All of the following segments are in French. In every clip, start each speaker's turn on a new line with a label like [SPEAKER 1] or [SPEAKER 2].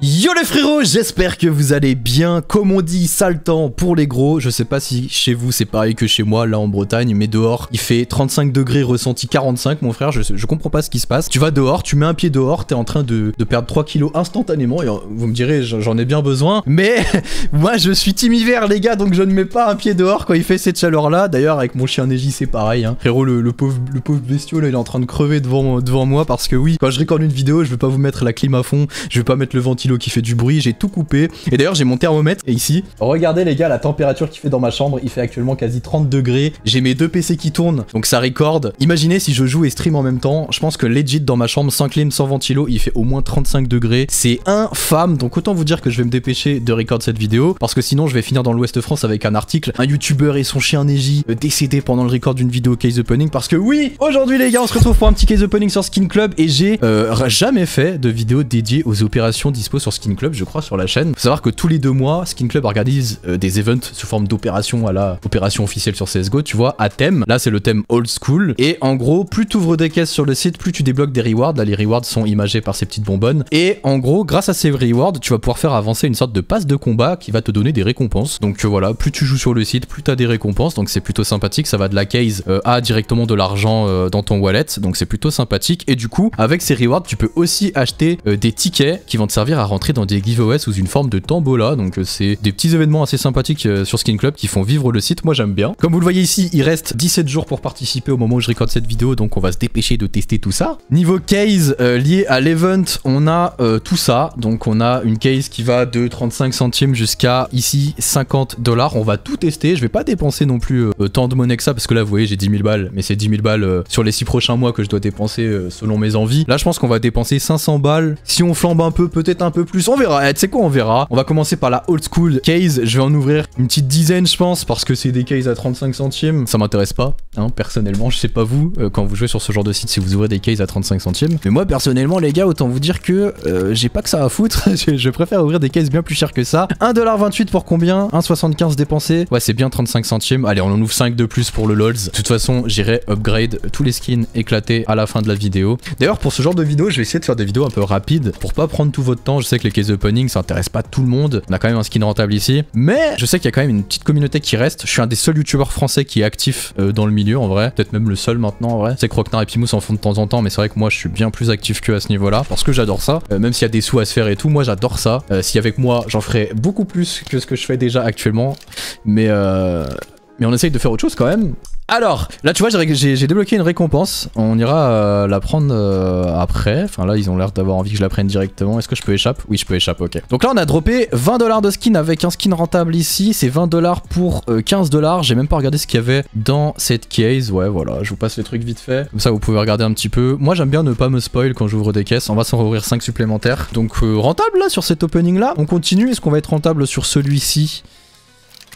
[SPEAKER 1] Yo les frérots, j'espère que vous allez bien. Comme on dit, sale temps pour les gros. Je sais pas si chez vous c'est pareil que chez moi, là en Bretagne, mais dehors, il fait 35 degrés ressenti 45, mon frère. Je, comprends pas ce qui se passe. Tu vas dehors, tu mets un pied dehors, t'es en train de, perdre 3 kilos instantanément. Et euh, vous me direz, j'en ai bien besoin. Mais moi, je suis team hiver, les gars, donc je ne mets pas un pied dehors quand il fait cette chaleur-là. D'ailleurs, avec mon chien Neji, c'est pareil. Hein. Frérot, le, pauvre, le pauvre bestiau, là, il est en train de crever devant, devant moi parce que oui, quand je récorde une vidéo, je vais pas vous mettre la clim à fond, je vais pas mettre le ventil qui fait du bruit, j'ai tout coupé. Et d'ailleurs, j'ai mon thermomètre et ici. Regardez les gars, la température qu'il fait dans ma chambre, il fait actuellement quasi 30 degrés. J'ai mes deux PC qui tournent, donc ça record. Imaginez si je joue et stream en même temps, je pense que legit dans ma chambre, sans clim, sans ventilo, il fait au moins 35 degrés. C'est infâme, donc autant vous dire que je vais me dépêcher de record cette vidéo, parce que sinon je vais finir dans l'Ouest de France avec un article, un youtubeur et son chien Neji euh, décédé pendant le record d'une vidéo case opening, parce que oui, aujourd'hui les gars, on se retrouve pour un petit case opening sur Skin Club, et j'ai euh, jamais fait de vidéo dédiée aux opérations disponibles sur Skin Club, je crois, sur la chaîne. Faut savoir que tous les deux mois, Skin Club organise euh, des events sous forme d'opérations à la opération officielle sur CSGO, tu vois, à thème. Là, c'est le thème old school. Et en gros, plus tu ouvres des caisses sur le site, plus tu débloques des rewards. Là, les rewards sont imagés par ces petites bonbonnes. Et en gros, grâce à ces rewards, tu vas pouvoir faire avancer une sorte de passe de combat qui va te donner des récompenses. Donc euh, voilà, plus tu joues sur le site, plus tu as des récompenses. Donc c'est plutôt sympathique. Ça va de la case à euh, directement de l'argent dans ton wallet. Donc c'est plutôt sympathique. Et du coup, avec ces rewards, tu peux aussi acheter des tickets qui vont te servir à rentrer dans des giveaways sous une forme de tambola. Donc euh, c'est des petits événements assez sympathiques euh, sur Skin Club qui font vivre le site. Moi j'aime bien. Comme vous le voyez ici, il reste 17 jours pour participer au moment où je recorde cette vidéo. Donc on va se dépêcher de tester tout ça. Niveau case euh, lié à l'event, on a tout ça. Donc on a une case qui va de 35 centimes jusqu'à ici 50 dollars. On va tout tester. Je vais pas dépenser non plus tant de monnaie que ça parce que là vous voyez j'ai 10 000 balles. Mais c'est 10 000 balles sur les 6 prochains mois que je dois dépenser selon mes envies. Là je pense qu'on va dépenser 500 balles. Si on flambe un peu, peut-être un peu plus. On verra. Eh, tu sais quoi, on verra. On va commencer par la old school case. Je vais en ouvrir une petite dizaine, je pense, parce que c'est des cases à 35 centimes. Ça m'intéresse pas, hein, personnellement. Je sais pas vous, euh, quand vous jouez sur ce genre de site, si vous ouvrez des cases à 35 centimes. Mais moi, personnellement, les gars, autant vous dire que euh, j'ai pas que ça à foutre. je, préfère ouvrir des cases bien plus chères que ça. 1,28$ pour combien 1,75$ dépensé. Ouais, c'est bien 35 centimes. Allez, on en ouvre 5 de plus pour le LOLs. De toute façon, j'irai upgrade tous les skins éclatés à la fin de la vidéo. D'ailleurs, pour ce genre de vidéo, je vais essayer de faire des vidéos un peu rapides pour pas prendre tout votre temps. Je sais que les case opening ça intéresse pas tout le monde. On a quand même un skin rentable ici. Mais je sais qu'il y a quand même une petite communauté qui reste. Je suis un des seuls youtubeurs français qui est actif euh, dans le milieu en vrai. Peut-être même le seul maintenant en vrai. C'est Croquenard et Pimous en font de temps en temps, mais c'est vrai que moi je suis bien plus actif que à ce niveau-là parce que j'adore ça. Euh, même s'il y a des sous à se faire et tout, moi j'adore ça. Euh, si avec moi j'en ferais beaucoup plus que ce que je fais déjà actuellement. Mais mais on essaye de faire autre chose quand même. Alors, là tu vois, j'ai débloqué une récompense. On ira euh, la prendre euh, après. Enfin là, ils ont l'air d'avoir envie que je la prenne directement. Est-ce que je peux échapper Oui, je peux échapper, ok. Donc là, on a droppé 20 dollars de skin avec un skin rentable ici. C'est 20 dollars pour 15 euh, dollars. J'ai même pas regardé ce qu'il y avait dans cette case. Ouais, voilà, je vous passe les trucs vite fait. Comme ça, vous pouvez regarder un petit peu. Moi, j'aime bien ne pas me spoil quand j'ouvre des caisses. On va s'en rouvrir 5 supplémentaires. Donc rentable là sur cet opening là. On continue. Est-ce qu'on va être rentable sur celui-ci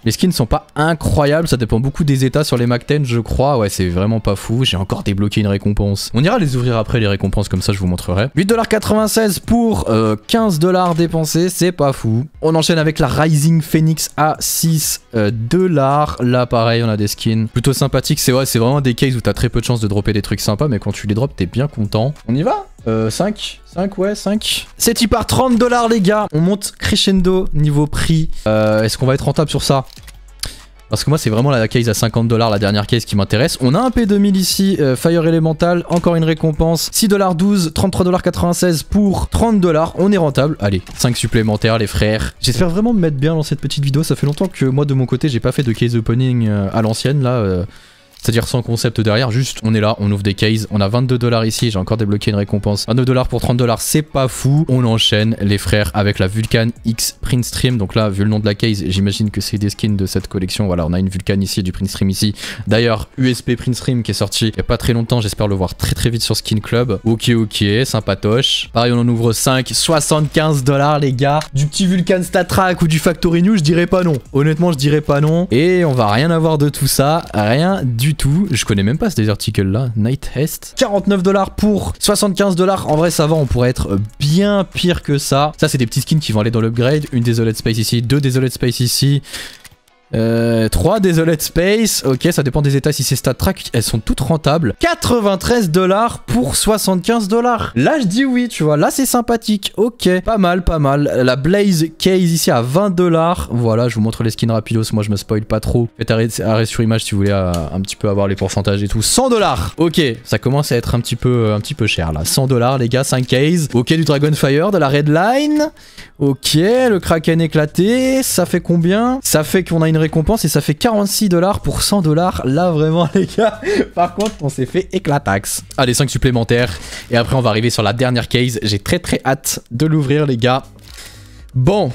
[SPEAKER 1] les skins sont pas incroyables, ça dépend beaucoup des états sur les Mac 10 je crois. Ouais c'est vraiment pas fou, j'ai encore débloqué une récompense. On ira les ouvrir après les récompenses comme ça je vous montrerai. 8,96$ pour 15 euh, 15$ dépensés, c'est pas fou. On enchaîne avec la Rising Phoenix à 6 euh, dollars. Là, pareil, on a des skins plutôt sympathiques. C'est ouais, c'est vraiment des cases où t'as très peu de chances de dropper des trucs sympas, mais quand tu les drops, t'es bien content. On y va euh, 5 5 ouais 5 C'est y par 30 dollars les gars On monte crescendo niveau prix euh, Est-ce qu'on va être rentable sur ça parce que moi c'est vraiment la case à 50 dollars, la dernière case qui m'intéresse. On a un P2000 ici, euh, Fire Elemental, encore une récompense. 6,12$, 33,96$ pour 30$. On est rentable. Allez, 5 supplémentaires les frères. J'espère vraiment me mettre bien dans cette petite vidéo. Ça fait longtemps que moi de mon côté j'ai pas fait de case opening euh, à l'ancienne là. Euh, c'est-à-dire sans concept derrière, juste on est là, on ouvre des cases, on a 22 dollars ici, j'ai encore débloqué une récompense. 22 dollars pour 30 dollars, c'est pas fou. On enchaîne les frères avec la Vulcan X Print Stream. Donc là, vu le nom de la case, j'imagine que c'est des skins de cette collection. Voilà, on a une Vulcan ici, du Print Stream ici. D'ailleurs, USP Print Stream qui est sorti il n'y a pas très longtemps, j'espère le voir très très vite sur Skin Club. Ok, ok, sympatoche. Pareil, on en ouvre 5, 75 dollars les gars. Du petit Vulcan Statrack ou du Factory New, je dirais pas non. Honnêtement, je dirais pas non. Et on va rien avoir de tout ça, rien du tout. Je connais même pas ces articles-là. Night Hest. 49 dollars pour 75 dollars. En vrai, ça va. On pourrait être bien pire que ça. Ça, c'est des petits skins qui vont aller dans l'upgrade. Une Desolate Space ici, deux Desolate Space ici. Euh, 3, Desolate Space. Ok, ça dépend des états. Si c'est stats Track, elles sont toutes rentables. 93 dollars pour 75 dollars. Là, je dis oui, tu vois. Là, c'est sympathique. Ok, pas mal, pas mal. La Blaze Case ici à 20 dollars. Voilà, je vous montre les skins rapidos. Moi, je me spoil pas trop. Faites arrêt, sur image si vous voulez euh, un petit peu avoir les pourcentages et tout. 100 dollars. Ok, ça commence à être un petit peu, un petit peu cher là. 100 dollars, les gars. 5 cases. Ok, du Dragonfire, de la Redline. Ok, le Kraken éclaté. Ça fait combien Ça fait qu'on a une récompense et ça fait 46 dollars pour 100 dollars. Là, vraiment, les gars, par contre, on s'est fait éclataxe Allez, 5 supplémentaires. Et après, on va arriver sur la dernière case. J'ai très très hâte de l'ouvrir, les gars. Bon,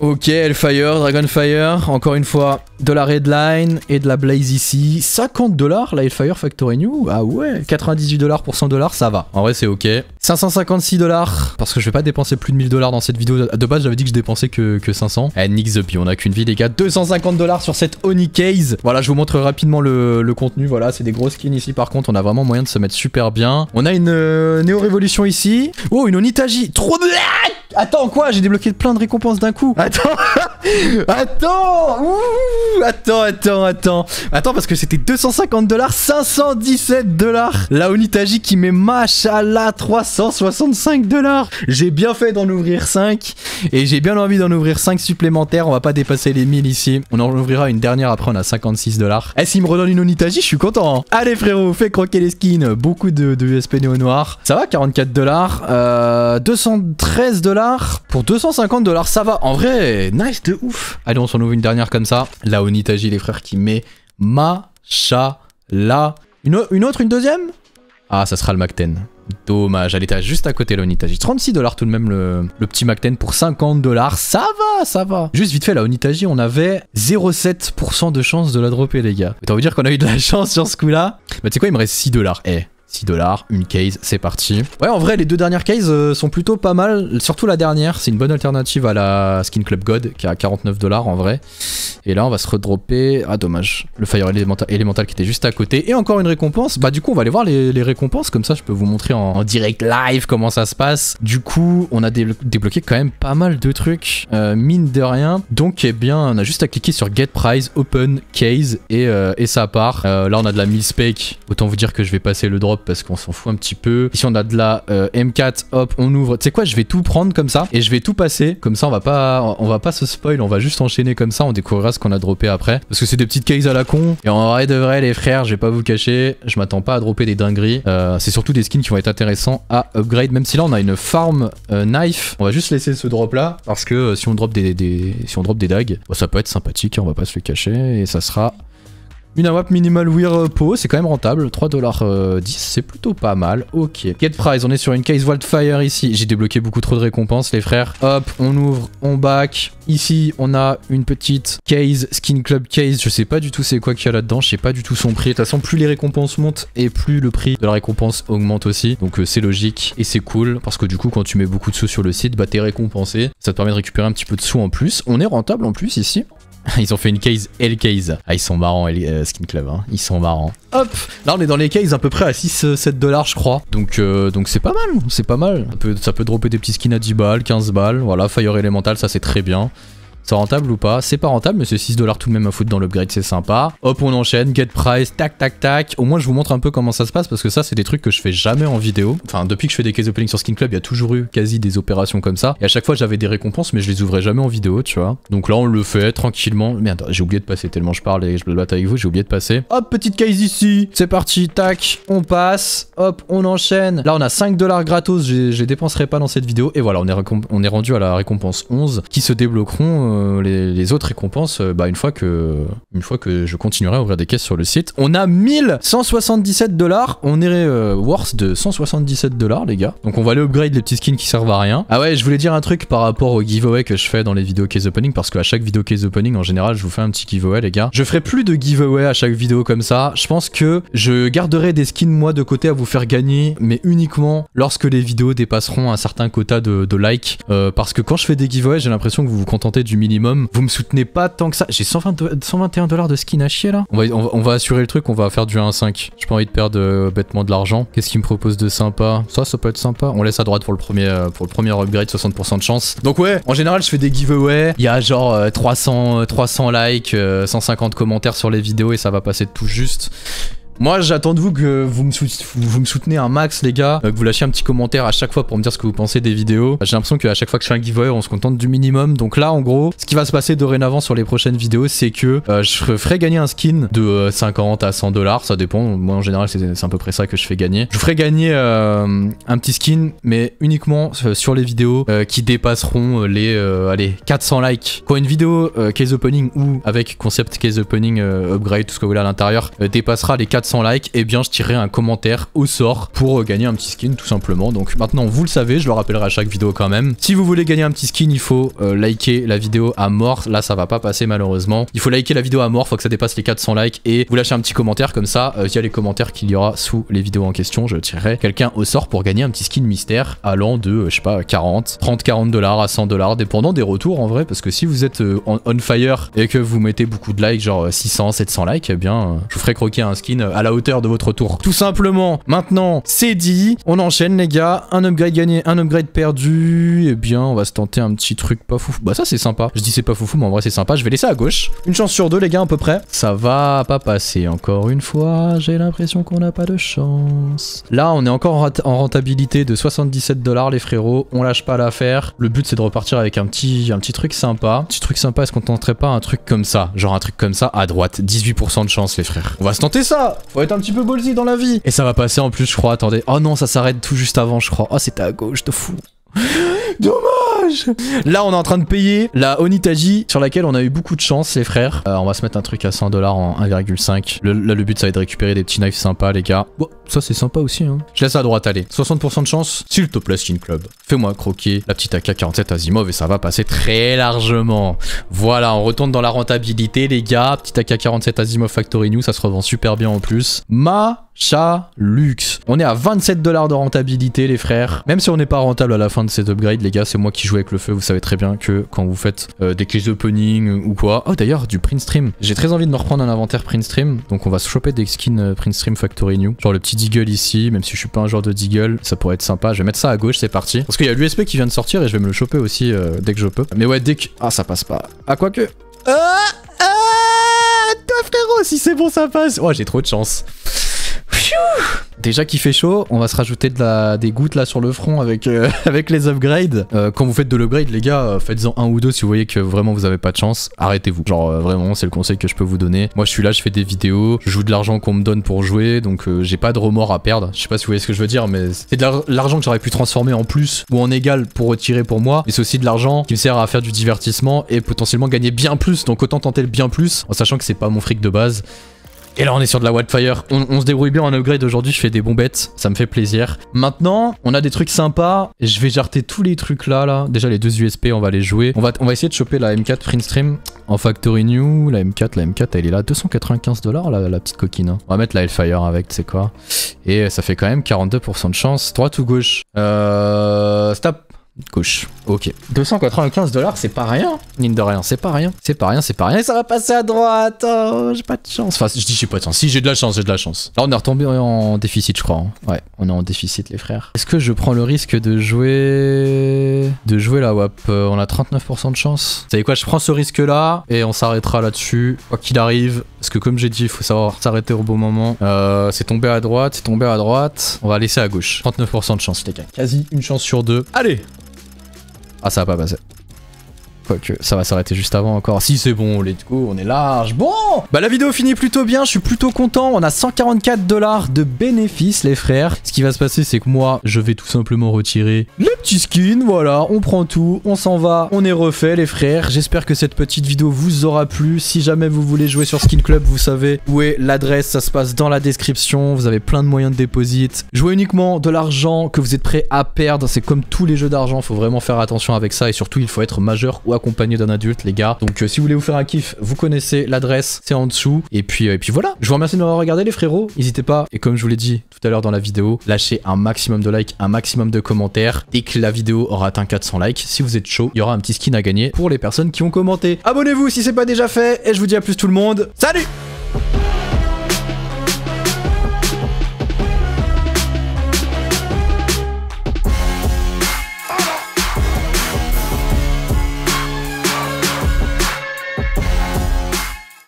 [SPEAKER 1] ok, Hellfire, Dragonfire, encore une fois, de la Redline et de la Blaze ici. 50 dollars la Fire Factory New. Ah ouais, 98 dollars pour 100 dollars, ça va. En vrai, c'est ok. 556 dollars parce que je vais pas dépenser plus de 1000 dollars dans cette vidéo. De base, j'avais dit que je dépensais que, 500. Eh, nix the on a qu'une vie, les gars. 250 dollars sur cette Oni Case. Voilà, je vous montre rapidement le, contenu. Voilà, c'est des gros skins ici. Par contre, on a vraiment moyen de se mettre super bien. On a une euh, Néo Révolution ici. Oh, une onitagie. Trop de... Attends, quoi J'ai débloqué plein de récompenses d'un coup. Attends. Attends. Ouh attends, attends, attends. Attends, parce que c'était 250 dollars, 517 dollars. La Onitagi qui met machallah 365 dollars. J'ai bien fait d'en ouvrir 5. Et j'ai bien envie d'en ouvrir 5 supplémentaires. On va pas dépasser les 1000 ici. On en ouvrira une dernière après, on a 56 dollars. Eh, s'il me redonne une Onitagi, je suis content. Hein. Allez, frérot, fais croquer les skins. Beaucoup de, de USP néo noir. Ça va, 44 dollars. Euh, 213 dollars pour 250 dollars. Ça va. En vrai, nice de ouf. Allez, on s'en ouvre une dernière comme ça. Onitagi, les frères, qui met Machala. Une, une autre, une deuxième Ah, ça sera le McTen. Dommage, elle était juste à côté la Onitagi. 36 dollars tout de même le, le petit MacTen pour 50 dollars. Ça va, ça va. Juste vite fait, la Onitagi, on avait 0,7% de chance de la dropper, les gars. T'as envie de dire qu'on a eu de la chance sur ce coup-là Bah, tu sais quoi, il me reste 6 dollars. Eh, 6 dollars, une case, c'est parti. Ouais, en vrai, les deux dernières cases euh, sont plutôt pas mal. Surtout la dernière, c'est une bonne alternative à la Skin Club God, qui a 49 dollars en vrai. Et là, on va se redropper. Ah, dommage. Le Fire Elemental, qui était juste à côté. Et encore une récompense. Bah, du coup, on va aller voir les, récompenses. Comme ça, je peux vous montrer en, direct live comment ça se passe. Du coup, on a débloqué quand même pas mal de trucs. Euh, mine de rien. Donc, eh bien, on a juste à cliquer sur Get Prize, Open, Case, et, euh, ça part. là, on a de la mille spec. Autant vous dire que je vais passer le drop parce qu'on s'en fout un petit peu. Ici, on a de la euh, M4, hop, on ouvre. Tu sais quoi, je vais tout prendre comme ça et je vais tout passer. Comme ça, on va pas, on va pas se spoil, on va juste enchaîner comme ça, on découvrira ce qu'on a droppé après. Parce que c'est des petites cases à la con. Et en vrai de vrai, les frères, je vais pas vous cacher, je m'attends pas à dropper des dingueries. Euh, c'est surtout des skins qui vont être intéressants à upgrade, même si là, on a une farm euh, knife. On va juste laisser ce drop là parce que si on drop des, si on drop des dagues, bah, ça peut être sympathique, hein, on va pas se le cacher et ça sera une AWAP Minimal Wear euh, Po, c'est quand même rentable. 3,10$, euh, c'est plutôt pas mal. Ok. Get Prize, on est sur une case Wildfire ici. J'ai débloqué beaucoup trop de récompenses, les frères. Hop, on ouvre, on back. Ici, on a une petite case, Skin Club case. Je sais pas du tout c'est quoi qu'il y a là-dedans. Je sais pas du tout son prix. De toute façon, plus les récompenses montent et plus le prix de la récompense augmente aussi. Donc euh, c'est logique et c'est cool parce que du coup, quand tu mets beaucoup de sous sur le site, bah t'es récompensé. Ça te permet de récupérer un petit peu de sous en plus. On est rentable en plus ici. Ils ont fait une case L case. Ah, ils sont marrants, euh, Skin Club. Hein. Ils sont marrants. Hop Là, on est dans les cases à peu près à 6-7 euh, dollars, je crois. Donc, euh, donc c'est pas mal. C'est pas mal. Ça peut, ça peut dropper des petits skins à 10 balles, 15 balles. Voilà, Fire Elemental, ça c'est très bien. C'est rentable ou pas C'est pas rentable, mais c'est 6 dollars tout de même à foutre dans l'upgrade, c'est sympa. Hop, on enchaîne, get price, tac, tac, tac. Au moins, je vous montre un peu comment ça se passe parce que ça, c'est des trucs que je fais jamais en vidéo. Enfin, depuis que je fais des case opening sur Skin Club, il y a toujours eu quasi des opérations comme ça. Et à chaque fois, j'avais des récompenses, mais je les ouvrais jamais en vidéo, tu vois. Donc là, on le fait tranquillement. Merde, j'ai oublié de passer tellement je parle et je blablate avec vous, j'ai oublié de passer. Hop, petite case ici. C'est parti, tac. On passe. Hop, on enchaîne. Là, on a 5 dollars gratos. Je les dépenserai pas dans cette vidéo. Et voilà, on est, on est rendu à la récompense 11 qui se débloqueront euh, les, autres récompenses euh, bah, une, fois que, une fois que je continuerai à ouvrir des caisses sur le site. On a 1177 dollars. On irait euh, worth de 177 dollars, les gars. Donc on va aller upgrade les petits skins qui servent à rien. Ah ouais, je voulais dire un truc par rapport au giveaway que je fais dans les vidéos case opening parce qu'à chaque vidéo case opening, en général, je vous fais un petit giveaway, les gars. Je ferai plus de giveaway à chaque vidéo comme ça. Je pense que je garderai des skins, moi, de côté à vous faire gagner, mais uniquement lorsque les vidéos dépasseront un certain quota de, likes. parce que quand je fais des giveaways, j'ai l'impression que vous vous contentez du minimum. Vous me soutenez pas tant que ça. J'ai 121 dollars de skin à chier là. On va, assurer le truc, on va faire du 1-5. J'ai pas envie de perdre euh, bêtement de l'argent. Qu'est-ce qu'il me propose de sympa Ça, ça peut être sympa. On laisse à droite pour le premier, euh, pour le premier upgrade, 60% de chance. Donc ouais, en général, je fais des giveaways. Il y a genre 300, euh, 300 likes, 150 commentaires sur les vidéos et ça va passer tout juste. Moi, j'attends de vous que vous me, vous me soutenez un max, les gars. Euh, que vous lâchiez un petit commentaire à chaque fois pour me dire ce que vous pensez des vidéos. J'ai l'impression qu'à chaque fois que je fais un giveaway, on se contente du minimum. Donc là, en gros, ce qui va se passer dorénavant sur les prochaines vidéos, c'est que euh, je ferai gagner un skin de 50 euh, à 100 dollars. Ça dépend. Moi, en général, c'est à peu près ça que je fais gagner. Je ferai gagner un petit skin, mais uniquement sur les vidéos qui dépasseront les allez, 400 likes. Quand une vidéo case opening ou avec concept case opening upgrade, tout ce que vous voulez à l'intérieur, dépassera les 400 100 likes, et eh bien je tirerai un commentaire au sort pour euh, gagner un petit skin tout simplement. Donc maintenant vous le savez, je le rappellerai à chaque vidéo quand même. Si vous voulez gagner un petit skin, il faut euh, liker la vidéo à mort. Là ça va pas passer malheureusement. Il faut liker la vidéo à mort, faut que ça dépasse les 400 likes et vous lâchez un petit commentaire comme ça euh, via les commentaires qu'il y aura sous les vidéos en question. Je tirerai quelqu'un au sort pour gagner un petit skin mystère allant de je sais pas 40, 30, 40 dollars à 100 dollars dépendant des retours en vrai parce que si vous êtes on, fire et que vous mettez beaucoup de likes genre 600, 700 likes, et eh bien je vous ferai croquer un skin à à la hauteur de votre tour. Tout simplement, maintenant, c'est dit. On enchaîne, les gars. Un upgrade gagné, un upgrade perdu. Eh bien, on va se tenter un petit truc pas fou Bah ça, c'est sympa. Je dis c'est pas foufou, mais en vrai, c'est sympa. Je vais laisser à gauche. Une chance sur deux, les gars, à peu près. Ça va pas passer encore une fois. J'ai l'impression qu'on n'a pas de chance. Là, on est encore en rentabilité de 77 dollars, les frérots. On lâche pas l'affaire. Le but, c'est de repartir avec un petit, un petit truc sympa. Petit truc sympa, est-ce qu'on tenterait pas un truc comme ça Genre un truc comme ça à droite. 18% de chance, les frères. On va se tenter ça faut être un petit peu ballsy dans la vie. Et ça va passer en plus, je crois. Attendez. Oh non, ça s'arrête tout juste avant, je crois. Oh, c'était à gauche de fou. Dommage Là, on est en train de payer la Onitaji, sur laquelle on a eu beaucoup de chance, les frères. Euh, on va se mettre un truc à 100$ en 1,5. Là, le but, ça va être de récupérer des petits knives sympas, les gars. Bon, ça, c'est sympa aussi. Hein. Je laisse à droite, aller 60% de chance. S'il te plaît, Skin Club, fais-moi croquer la petite AK-47 Azimov et ça va passer très largement. Voilà, on retourne dans la rentabilité, les gars. Petite AK-47 Azimov Factory New, ça se revend super bien en plus. Ma luxe. On est à 27 dollars de rentabilité les frères. Même si on n'est pas rentable à la fin de cet upgrade les gars, c'est moi qui joue avec le feu. Vous savez très bien que quand vous faites euh, des case opening ou quoi. Oh d'ailleurs du print stream. J'ai très envie de me reprendre un inventaire print stream. Donc on va se choper des skins euh, print stream factory new. Genre le petit deagle ici, même si je suis pas un joueur de deagle, ça pourrait être sympa. Je vais mettre ça à gauche, c'est parti. Parce qu'il y a l'USP qui vient de sortir et je vais me le choper aussi euh, dès que je peux. Mais ouais dès que... Ah ça passe pas. Ah quoique... Ah, ah toi frérot si c'est bon ça passe. Oh j'ai trop de chance. Déjà qu'il fait chaud, on va se rajouter des gouttes là sur le front avec, euh, les upgrades. Euh, quand vous faites de l'upgrade, les gars, euh, faites-en un ou deux si vous voyez que vraiment vous avez pas de chance. Arrêtez-vous. Genre vraiment, c'est le conseil que je peux vous donner. Moi, je suis là, je fais des vidéos, je joue de l'argent qu'on me donne pour jouer, donc j'ai pas de remords à perdre. Je sais pas si vous voyez ce que je veux dire, mais c'est de l'argent que j'aurais pu transformer en plus ou en égal pour retirer pour moi. Mais c'est aussi de l'argent qui me sert à faire du divertissement et potentiellement gagner bien plus. Donc autant tenter le bien plus en sachant que c'est pas mon fric de base. Et là, on est sur de la Wildfire. On, se débrouille bien en upgrade aujourd'hui. Je fais des bombettes. Ça me fait plaisir. Maintenant, on a des trucs sympas. Je vais jarter tous les trucs là, là. Déjà, les deux USP, on va les jouer. On va, on va essayer de choper la M4 stream en Factory New. La M4, la M4, elle est là. 295 dollars, la, petite coquine. Hein. On va mettre la Hellfire avec, tu sais quoi. Et ça fait quand même 42% de chance. Droite ou gauche euh, Stop Gauche. Ok. 295 dollars, c'est pas rien. Mine de rien, c'est pas rien. C'est pas rien, c'est pas rien. Et ça va passer à droite. Oh, j'ai pas de chance. Enfin, je dis j'ai pas de chance. Si, j'ai de la chance, j'ai de la chance. Là, on est retombé en déficit, je crois. Hein. Ouais, on est en déficit, les frères. Est-ce que je prends le risque de jouer. De jouer la WAP euh, On a 39% de chance. Vous savez quoi, je prends ce risque-là et on s'arrêtera là-dessus. Quoi qu'il arrive. Parce que, comme j'ai dit, il faut savoir s'arrêter au bon moment. Euh, c'est tombé à droite, c'est tombé à droite. On va laisser à gauche. 39% de chance, les gars. Quasi une chance sur deux. Allez Asap, I was it. que ça va s'arrêter juste avant encore. Si, c'est bon, let's go, on est large. Bon Bah, la vidéo finit plutôt bien, je suis plutôt content. On a 144 dollars de bénéfices, les frères. Ce qui va se passer, c'est que moi, je vais tout simplement retirer les petits skins. Voilà, on prend tout, on s'en va, on est refait, les frères. J'espère que cette petite vidéo vous aura plu. Si jamais vous voulez jouer sur Skin Club, vous savez où est l'adresse. Ça se passe dans la description. Vous avez plein de moyens de déposite, Jouez uniquement de l'argent que vous êtes prêt à perdre. C'est comme tous les jeux d'argent, faut vraiment faire attention avec ça. Et surtout, il faut être majeur ou à accompagné d'un adulte, les gars. Donc, euh, si vous voulez vous faire un kiff, vous connaissez l'adresse, c'est en dessous. Et puis, euh, et puis voilà. Je vous remercie de m'avoir regardé, les frérots. N'hésitez pas. Et comme je vous l'ai dit tout à l'heure dans la vidéo, lâchez un maximum de likes, un maximum de commentaires. Dès que la vidéo aura atteint 400 likes, si vous êtes chaud, il y aura un petit skin à gagner pour les personnes qui ont commenté. Abonnez-vous si c'est pas déjà fait. Et je vous dis à plus tout le monde. Salut